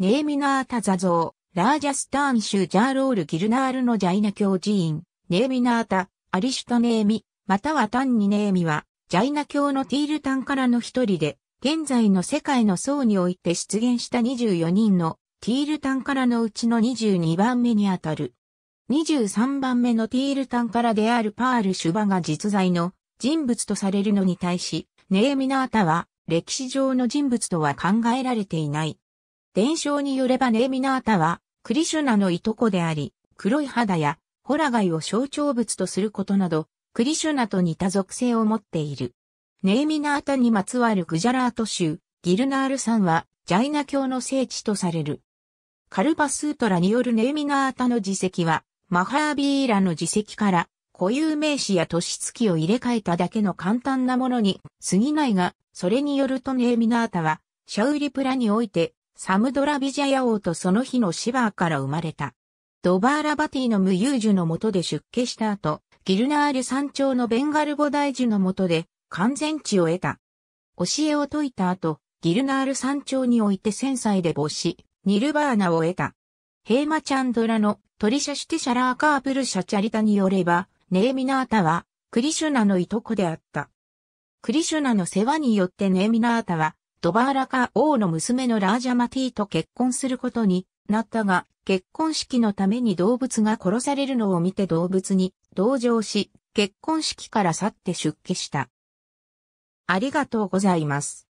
ネーミナータ座像、ラージャスターン州ジャーロールギルナールのジャイナ教寺院、ネーミナータ、アリシュトネーミ、または単にネーミは、ジャイナ教のティールタンからの一人で、現在の世界の層において出現した24人のティールタンからのうちの22番目にあたる。23番目のティールタンからであるパール・シュバが実在の人物とされるのに対し、ネーミナータは歴史上の人物とは考えられていない。伝承によればネーミナータは、クリシュナのいとこであり、黒い肌や、ホラガイを象徴物とすることなど、クリシュナと似た属性を持っている。ネーミナータにまつわるグジャラート州、ギルナール山は、ジャイナ教の聖地とされる。カルパスートラによるネーミナータの自責は、マハービーラの自責から、固有名詞や年月を入れ替えただけの簡単なものに過ぎないが、それによるとネーミナータは、シャウリプラにおいて、サムドラビジャヤ王とその日のシバーから生まれた。ドバーラバティの無遊樹の下で出家した後、ギルナール山頂のベンガルボ大樹の下で完全地を得た。教えを説いた後、ギルナール山頂において千歳で没し、ニルバーナを得た。ヘーマチャンドラのトリシャシテテシャラーカープルシャチャリタによれば、ネーミナータはクリシュナのいとこであった。クリシュナの世話によってネーミナータはドバーラカ王の娘のラージャマティと結婚することになったが、結婚式のために動物が殺されるのを見て動物に同情し、結婚式から去って出家した。ありがとうございます。